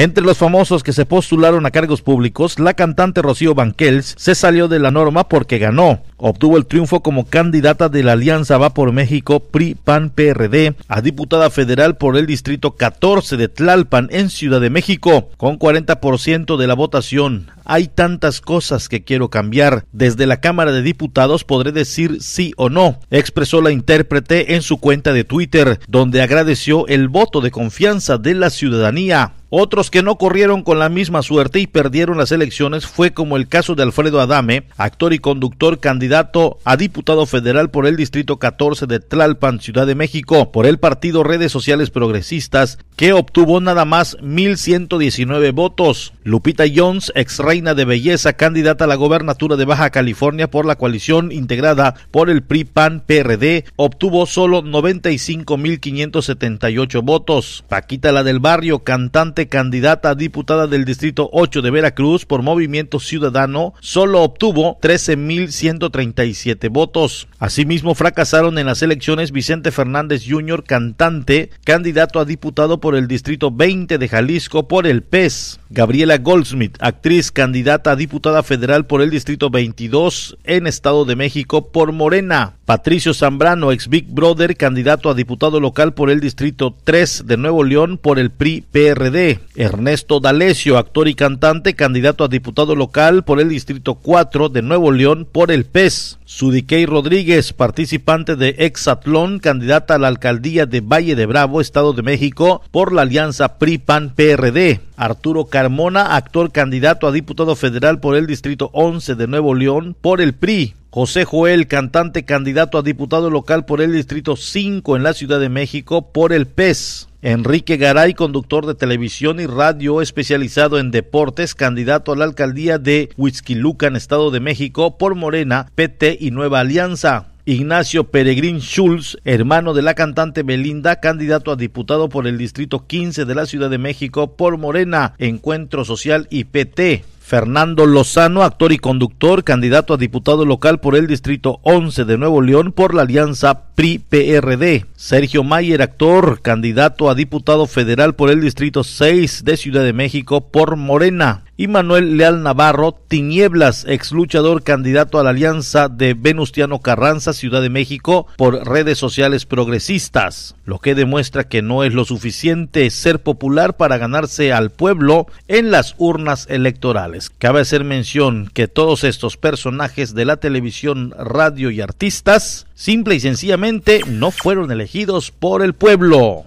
Entre los famosos que se postularon a cargos públicos, la cantante Rocío Banquels se salió de la norma porque ganó. Obtuvo el triunfo como candidata de la Alianza Va por México PRI-PAN-PRD a diputada federal por el Distrito 14 de Tlalpan en Ciudad de México, con 40% de la votación. Hay tantas cosas que quiero cambiar. Desde la Cámara de Diputados podré decir sí o no, expresó la intérprete en su cuenta de Twitter, donde agradeció el voto de confianza de la ciudadanía. Otros que no corrieron con la misma suerte y perdieron las elecciones fue como el caso de Alfredo Adame, actor y conductor candidato a diputado federal por el Distrito 14 de Tlalpan, Ciudad de México, por el partido Redes Sociales Progresistas, que obtuvo nada más 1.119 votos. Lupita Jones, ex reina de belleza, candidata a la gobernatura de Baja California por la coalición integrada por el PRI-PAN-PRD, obtuvo solo 95.578 votos. Paquita la del Barrio, cantante candidata a diputada del Distrito 8 de Veracruz por Movimiento Ciudadano solo obtuvo 13.137 votos. Asimismo, fracasaron en las elecciones Vicente Fernández Jr., cantante, candidato a diputado por el Distrito 20 de Jalisco por el PES. Gabriela Goldsmith, actriz candidata a diputada federal por el Distrito 22 en Estado de México por Morena. Patricio Zambrano, ex Big Brother, candidato a diputado local por el Distrito 3 de Nuevo León por el PRI PRD. Ernesto D'Alessio, actor y cantante, candidato a diputado local por el Distrito 4 de Nuevo León por el PES. Sudiquey Rodríguez, participante de Exatlón, candidata a la alcaldía de Valle de Bravo, Estado de México, por la alianza PRI-PAN-PRD. Arturo Carmona, actor candidato a diputado federal por el Distrito 11 de Nuevo León, por el PRI. José Joel, cantante candidato a diputado local por el Distrito 5 en la Ciudad de México por el PES. Enrique Garay, conductor de televisión y radio especializado en deportes, candidato a la alcaldía de Huizquilucan, Estado de México, por Morena, PT y Nueva Alianza. Ignacio Peregrín Schulz, hermano de la cantante Belinda, candidato a diputado por el Distrito 15 de la Ciudad de México por Morena, Encuentro Social y PT. Fernando Lozano, actor y conductor, candidato a diputado local por el Distrito 11 de Nuevo León por la Alianza PRI-PRD. Sergio Mayer, actor, candidato a diputado federal por el Distrito 6 de Ciudad de México por Morena y Manuel Leal Navarro, Tinieblas, ex luchador candidato a la alianza de Venustiano Carranza, Ciudad de México, por redes sociales progresistas, lo que demuestra que no es lo suficiente ser popular para ganarse al pueblo en las urnas electorales. Cabe hacer mención que todos estos personajes de la televisión, radio y artistas simple y sencillamente no fueron elegidos por el pueblo.